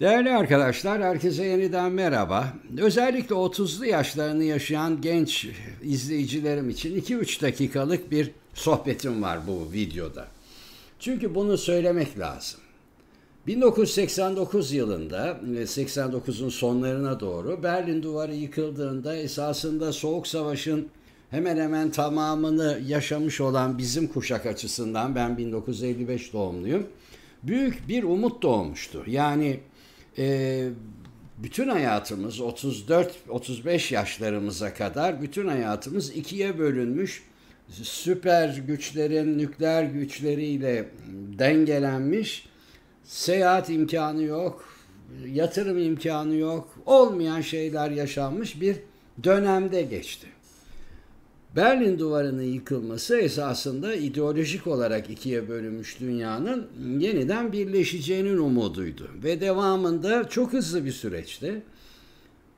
Değerli arkadaşlar, herkese yeniden merhaba. Özellikle 30'lu yaşlarını yaşayan genç izleyicilerim için 2-3 dakikalık bir sohbetim var bu videoda. Çünkü bunu söylemek lazım. 1989 yılında, 89'un e, sonlarına doğru Berlin Duvarı yıkıldığında esasında Soğuk Savaş'ın hemen hemen tamamını yaşamış olan bizim kuşak açısından ben 1955 doğumluyum. Büyük bir umut doğmuştu. Yani e, bütün hayatımız 34-35 yaşlarımıza kadar bütün hayatımız ikiye bölünmüş süper güçlerin nükleer güçleriyle dengelenmiş seyahat imkanı yok, yatırım imkanı yok, olmayan şeyler yaşanmış bir dönemde geçti. Berlin duvarının yıkılması esasında ideolojik olarak ikiye bölünmüş dünyanın yeniden birleşeceğinin umuduydu. Ve devamında çok hızlı bir süreçte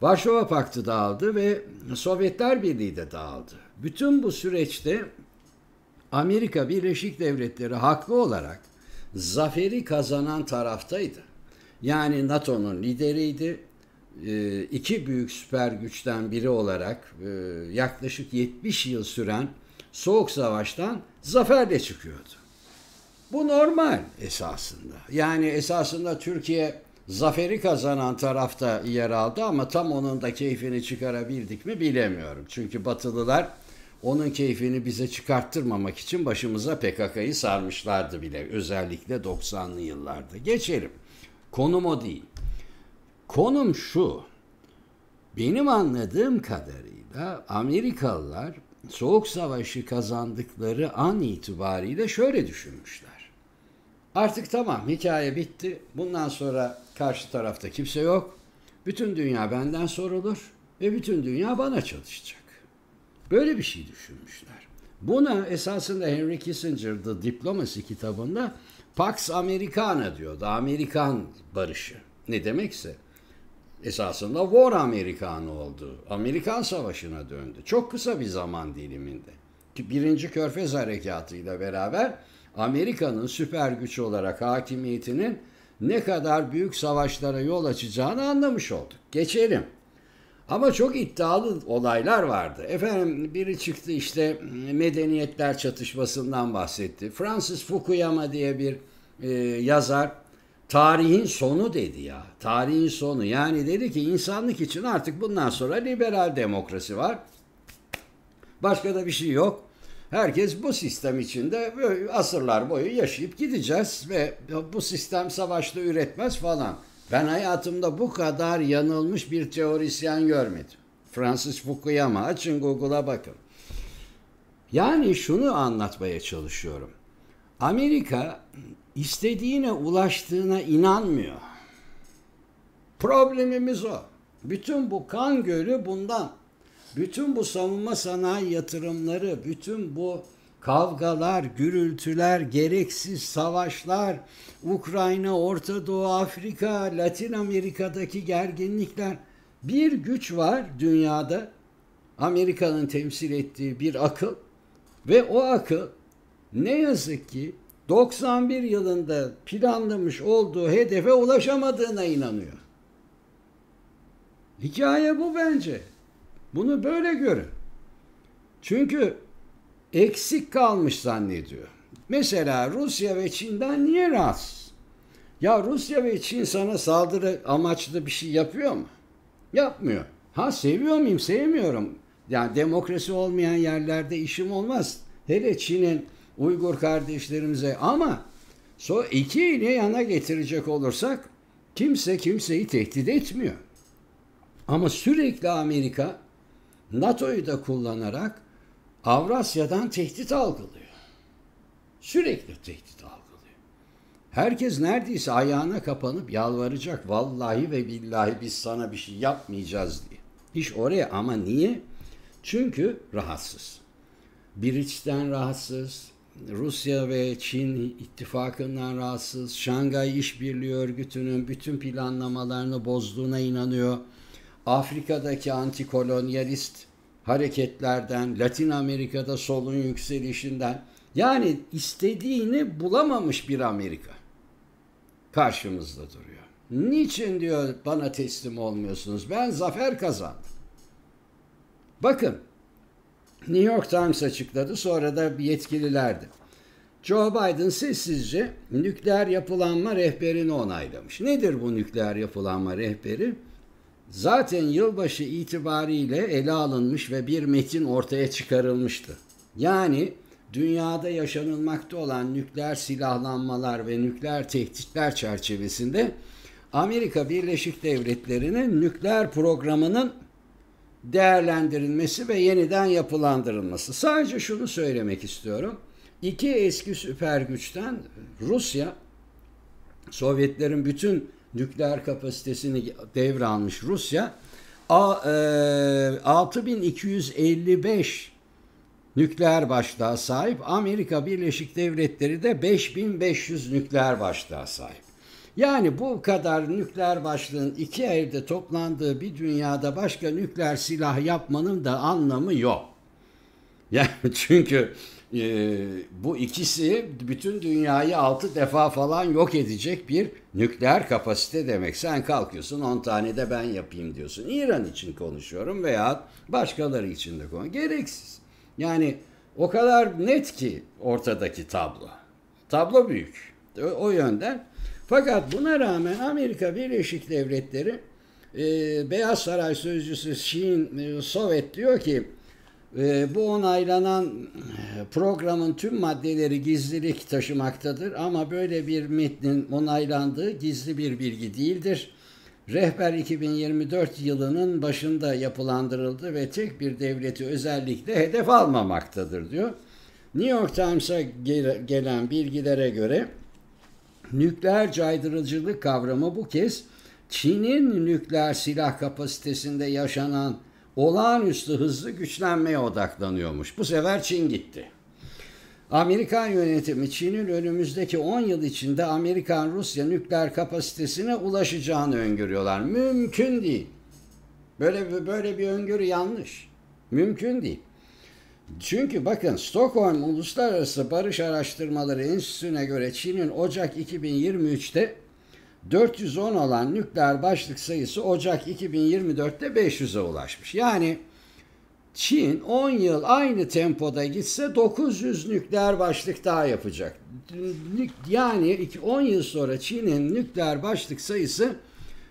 Varşova Paktı dağıldı ve Sovyetler Birliği de dağıldı. Bütün bu süreçte Amerika Birleşik Devletleri haklı olarak zaferi kazanan taraftaydı. Yani NATO'nun lideriydi, e, iki büyük süper güçten biri olarak e, yaklaşık 70 yıl süren Soğuk Savaş'tan zaferle çıkıyordu. Bu normal esasında. Yani esasında Türkiye zaferi kazanan tarafta yer aldı ama tam onun da keyfini çıkarabildik mi bilemiyorum. Çünkü Batılılar onun keyfini bize çıkarttırmamak için başımıza PKK'yı sarmışlardı bile özellikle 90'lı yıllarda. Geçelim. Konum o değil. Konum şu. Benim anladığım kadarıyla Amerikalılar Soğuk Savaşı kazandıkları an itibariyle şöyle düşünmüşler. Artık tamam hikaye bitti. Bundan sonra karşı tarafta kimse yok. Bütün dünya benden sorulur ve bütün dünya bana çalışacak. Böyle bir şey düşünmüşler. Buna esasında Henry Kissinger The Diplomacy kitabında Pax Americana diyordu. Amerikan barışı. Ne demekse esasında War Amerikan oldu. Amerikan Savaşı'na döndü. Çok kısa bir zaman diliminde. birinci Körfez Harekatı ile beraber Amerika'nın süper güç olarak hakimiyetinin ne kadar büyük savaşlara yol açacağını anlamış olduk. Geçelim. Ama çok iddialı olaylar vardı. Efendim biri çıktı işte medeniyetler çatışmasından bahsetti. Francis Fukuyama diye bir e, yazar Tarihin sonu dedi ya. Tarihin sonu. Yani dedi ki insanlık için artık bundan sonra liberal demokrasi var. Başka da bir şey yok. Herkes bu sistem içinde böyle asırlar boyu yaşayıp gideceğiz ve bu sistem savaşta üretmez falan. Ben hayatımda bu kadar yanılmış bir teorisyen görmedim. Francis Fukuyama açın Google'a bakın. Yani şunu anlatmaya çalışıyorum. Amerika istediğine ulaştığına inanmıyor. Problemimiz o. Bütün bu kan gölü bundan. Bütün bu savunma sanayi yatırımları, bütün bu kavgalar, gürültüler, gereksiz savaşlar, Ukrayna, Orta Doğu, Afrika, Latin Amerika'daki gerginlikler. Bir güç var dünyada. Amerika'nın temsil ettiği bir akıl ve o akıl ne yazık ki 91 yılında planlamış olduğu hedefe ulaşamadığına inanıyor. Hikaye bu bence. Bunu böyle görün. Çünkü eksik kalmış zannediyor. Mesela Rusya ve Çin'den niye rahatsız? Ya Rusya ve Çin sana saldırı amaçlı bir şey yapıyor mu? Yapmıyor. Ha seviyor muyum? Sevmiyorum. Yani demokrasi olmayan yerlerde işim olmaz. Hele Çin'in Uygur kardeşlerimize ama so iki ile yana getirecek olursak kimse kimseyi tehdit etmiyor. Ama sürekli Amerika NATO'yu da kullanarak Avrasya'dan tehdit algılıyor. Sürekli tehdit algılıyor. Herkes neredeyse ayağına kapanıp yalvaracak. Vallahi ve billahi biz sana bir şey yapmayacağız diye. İş oraya ama niye? Çünkü rahatsız. Biriç'ten rahatsız, Rusya ve Çin ittifakından rahatsız, Şangay İşbirliği Örgütü'nün bütün planlamalarını bozduğuna inanıyor. Afrika'daki antikolonyalist hareketlerden, Latin Amerika'da solun yükselişinden yani istediğini bulamamış bir Amerika karşımızda duruyor. Niçin diyor bana teslim olmuyorsunuz? Ben zafer kazandım. Bakın New York Times açıkladı. Sonra da yetkililerdi. Joe Biden sessizce nükleer yapılanma rehberini onaylamış. Nedir bu nükleer yapılanma rehberi? Zaten yılbaşı itibariyle ele alınmış ve bir metin ortaya çıkarılmıştı. Yani dünyada yaşanılmakta olan nükleer silahlanmalar ve nükleer tehditler çerçevesinde Amerika Birleşik Devletleri'nin nükleer programının değerlendirilmesi ve yeniden yapılandırılması. Sadece şunu söylemek istiyorum. İki eski süper güçten Rusya, Sovyetlerin bütün nükleer kapasitesini devralmış Rusya, 6255 e, nükleer başlığa sahip. Amerika Birleşik Devletleri de 5500 nükleer başlığa sahip. Yani bu kadar nükleer başlığın iki evde toplandığı bir dünyada başka nükleer silah yapmanın da anlamı yok. Yani çünkü e, bu ikisi bütün dünyayı altı defa falan yok edecek bir nükleer kapasite demek. Sen kalkıyorsun 10 tane de ben yapayım diyorsun. İran için konuşuyorum veya başkaları için de konu. Gereksiz. Yani o kadar net ki ortadaki tablo. Tablo büyük. O, o yönden fakat buna rağmen Amerika Birleşik Devletleri e, Beyaz Saray Sözcüsü Şiin e, Sovet diyor ki e, bu onaylanan e, programın tüm maddeleri gizlilik taşımaktadır ama böyle bir metnin onaylandığı gizli bir bilgi değildir. Rehber 2024 yılının başında yapılandırıldı ve tek bir devleti özellikle hedef almamaktadır diyor. New York Times'a gelen bilgilere göre Nükleer caydırıcılık kavramı bu kez Çin'in nükleer silah kapasitesinde yaşanan olağanüstü hızlı güçlenmeye odaklanıyormuş. Bu sefer Çin gitti. Amerikan yönetimi Çin'in önümüzdeki 10 yıl içinde Amerikan-Rusya nükleer kapasitesine ulaşacağını öngörüyorlar. Mümkün değil. Böyle böyle bir öngörü yanlış. Mümkün değil. Çünkü bakın Stockholm Uluslararası Barış Araştırmaları Enstitüsü'ne göre Çin'in Ocak 2023'te 410 olan nükleer başlık sayısı Ocak 2024'te 500'e ulaşmış. Yani Çin 10 yıl aynı tempoda gitse 900 nükleer başlık daha yapacak. Yani 10 yıl sonra Çin'in nükleer başlık sayısı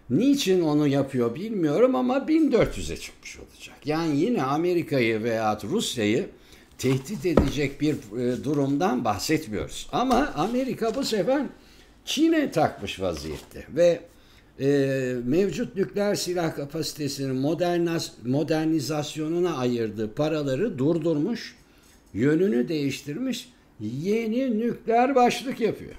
Niçin onu yapıyor bilmiyorum ama 1400'e çıkmış olacak. Yani yine Amerika'yı veya Rusya'yı tehdit edecek bir e, durumdan bahsetmiyoruz. Ama Amerika bu sefer Çin'e takmış vaziyette ve e, mevcut nükleer silah kapasitesinin modernizasyonuna ayırdığı paraları durdurmuş, yönünü değiştirmiş, yeni nükleer başlık yapıyor.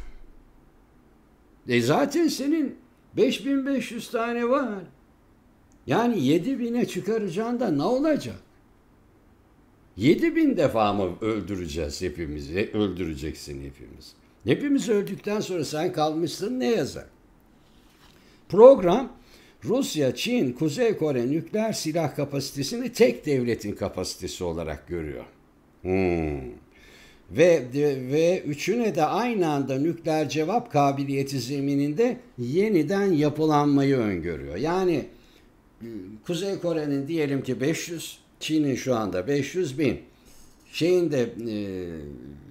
E zaten senin 5500 tane var. Yani 7000'e çıkaracağında ne olacak? 7000 defa mı öldüreceğiz hepimizi? Öldüreceksin hepimiz. Hepimiz öldükten sonra sen kalmışsın ne yazar? Program Rusya, Çin, Kuzey Kore nükleer silah kapasitesini tek devletin kapasitesi olarak görüyor. Hmm ve ve üçüne de aynı anda nükleer cevap kabiliyeti zemininde yeniden yapılanmayı öngörüyor. Yani ıı, Kuzey Kore'nin diyelim ki 500, Çin'in şu anda 500 bin, şeyin de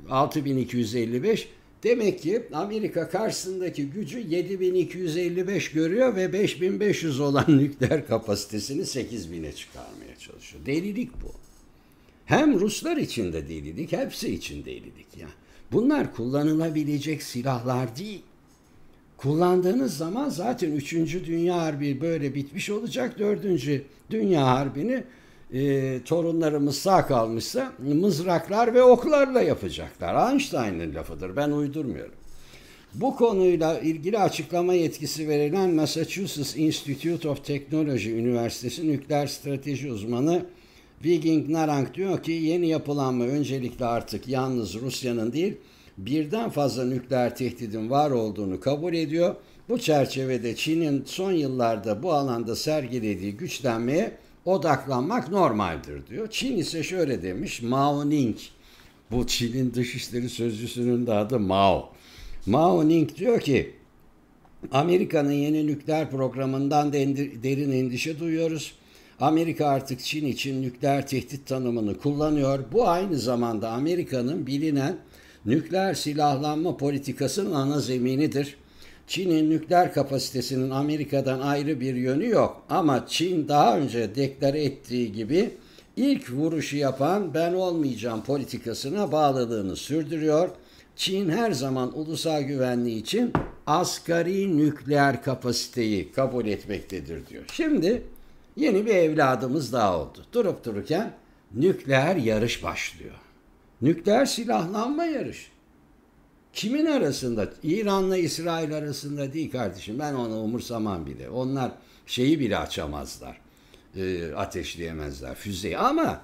6255. Iı, Demek ki Amerika karşısındaki gücü 7255 görüyor ve 5500 olan nükleer kapasitesini 8000'e çıkarmaya çalışıyor. Delilik bu. Hem Ruslar için de değildik, hepsi için değildik. ya. bunlar kullanılabilecek silahlar değil. Kullandığınız zaman zaten 3. Dünya Harbi böyle bitmiş olacak. 4. Dünya Harbi'ni e, torunlarımız sağ kalmışsa mızraklar ve oklarla yapacaklar. Einstein'ın lafıdır ben uydurmuyorum. Bu konuyla ilgili açıklama yetkisi verilen Massachusetts Institute of Technology Üniversitesi nükleer strateji uzmanı Viking Narang diyor ki yeni yapılanma öncelikle artık yalnız Rusya'nın değil birden fazla nükleer tehdidin var olduğunu kabul ediyor. Bu çerçevede Çin'in son yıllarda bu alanda sergilediği güçlenmeye odaklanmak normaldir diyor. Çin ise şöyle demiş Mao Ning bu Çin'in dışişleri sözcüsünün de adı Mao. Mao Ning diyor ki Amerika'nın yeni nükleer programından derin endişe duyuyoruz. Amerika artık Çin için nükleer tehdit tanımını kullanıyor. Bu aynı zamanda Amerika'nın bilinen nükleer silahlanma politikasının ana zeminidir. Çin'in nükleer kapasitesinin Amerika'dan ayrı bir yönü yok ama Çin daha önce deklare ettiği gibi ilk vuruşu yapan ben olmayacağım politikasına bağladığını sürdürüyor. Çin her zaman ulusal güvenliği için asgari nükleer kapasiteyi kabul etmektedir diyor. Şimdi yeni bir evladımız daha oldu. Durup dururken nükleer yarış başlıyor. Nükleer silahlanma yarışı. Kimin arasında? İran'la İsrail arasında değil kardeşim. Ben onu umursamam bile. Onlar şeyi bile açamazlar. E, ateşleyemezler füzeyi ama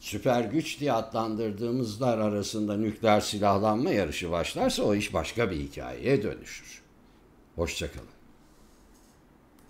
süper güç diye adlandırdığımızlar arasında nükleer silahlanma yarışı başlarsa o iş başka bir hikayeye dönüşür. Hoşçakalın.